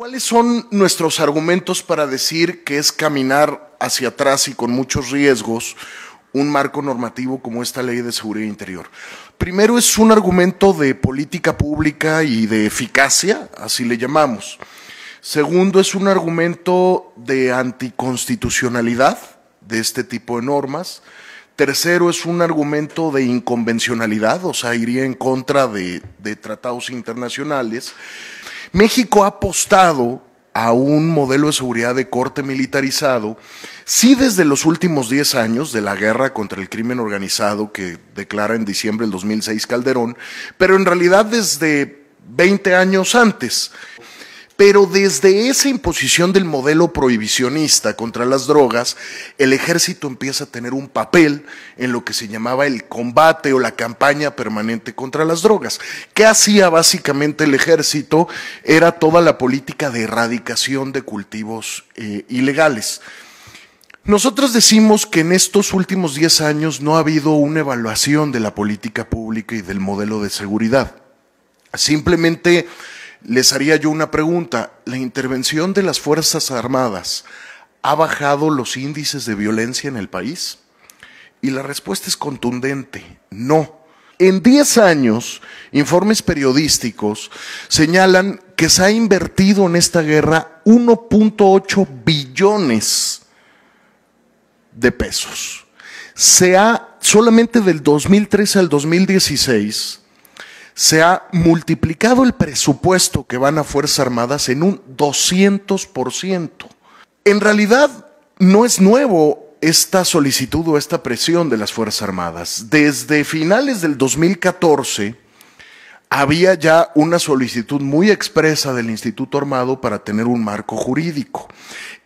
¿Cuáles son nuestros argumentos para decir que es caminar hacia atrás y con muchos riesgos un marco normativo como esta ley de seguridad interior? Primero es un argumento de política pública y de eficacia, así le llamamos. Segundo es un argumento de anticonstitucionalidad de este tipo de normas. Tercero es un argumento de inconvencionalidad, o sea, iría en contra de, tratados internacionales. México ha apostado a un modelo de seguridad de corte militarizado, sí desde los últimos 10 años de la guerra contra el crimen organizado que declara en diciembre del 2006 Calderón, pero en realidad desde 20 años antes. Pero desde esa imposición del modelo prohibicionista contra las drogas, el ejército empieza a tener un papel en lo que se llamaba el combate o la campaña permanente contra las drogas. ¿Qué hacía básicamente el ejército? Era toda la política de erradicación de cultivos eh, ilegales. Nosotros decimos que en estos últimos 10 años no ha habido una evaluación de la política pública y del modelo de seguridad. Simplemente les haría yo una pregunta. ¿La intervención de las Fuerzas Armadas ha bajado los índices de violencia en el país? Y la respuesta es contundente, no. En 10 años, informes periodísticos señalan que se ha invertido en esta guerra 1.8 billones de pesos. Se ha, solamente del 2013 al 2016, se ha multiplicado el presupuesto que van a Fuerzas Armadas en un 200%. En realidad, no es nuevo esta solicitud o esta presión de las Fuerzas Armadas. Desde finales del 2014 había ya una solicitud muy expresa del Instituto Armado para tener un marco jurídico.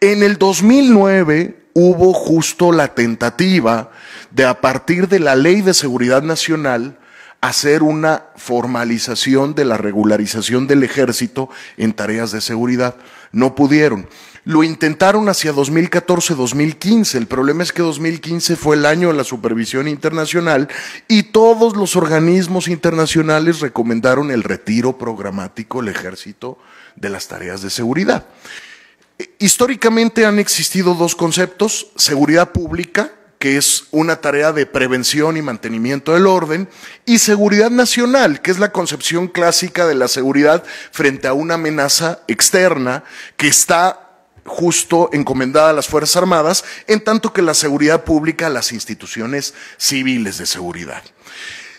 En el 2009 hubo justo la tentativa de, a partir de la Ley de Seguridad Nacional, hacer una formalización de la regularización del ejército en tareas de seguridad. No pudieron. Lo intentaron hacia 2014-2015. El problema es que 2015 fue el año de la supervisión internacional y todos los organismos internacionales recomendaron el retiro programático del ejército de las tareas de seguridad. Históricamente han existido dos conceptos, seguridad pública, que es una tarea de prevención y mantenimiento del orden, y seguridad nacional, que es la concepción clásica de la seguridad frente a una amenaza externa que está justo encomendada a las Fuerzas Armadas, en tanto que la seguridad pública a las instituciones civiles de seguridad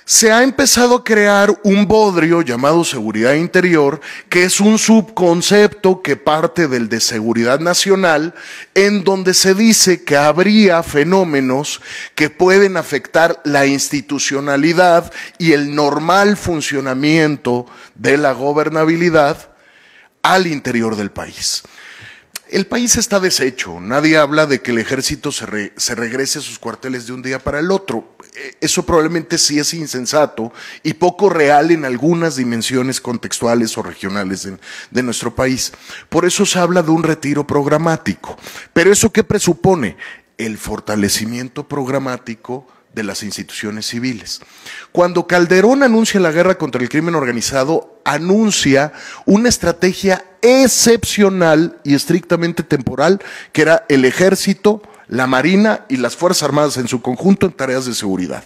se ha empezado a crear un bodrio llamado seguridad interior, que es un subconcepto que parte del de seguridad nacional, en donde se dice que habría fenómenos que pueden afectar la institucionalidad y el normal funcionamiento de la gobernabilidad al interior del país. El país está deshecho, nadie habla de que el ejército se, regrese a sus cuarteles de un día para el otro. Eh, eso probablemente sí es insensato y poco real en algunas dimensiones contextuales o regionales de, de nuestro país. Por eso se habla de un retiro programático. Pero eso qué presupone? El fortalecimiento programático de las instituciones civiles. Cuando Calderón anuncia la guerra contra el crimen organizado, anuncia una estrategia excepcional y estrictamente temporal, que era el ejército, la marina y las Fuerzas Armadas en su conjunto en tareas de seguridad.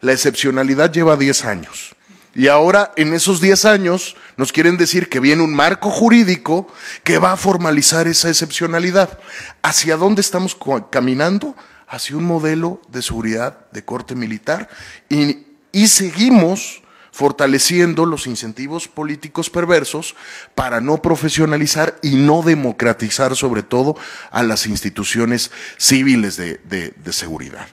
La excepcionalidad lleva 10 años. Y ahora, en esos 10 años, nos quieren decir que viene un marco jurídico que va a formalizar esa excepcionalidad. ¿Hacia dónde estamos caminando? hacia un modelo de seguridad de corte militar y, y seguimos fortaleciendo los incentivos políticos perversos para no profesionalizar y no democratizar sobre todo a las instituciones civiles de, de, de seguridad.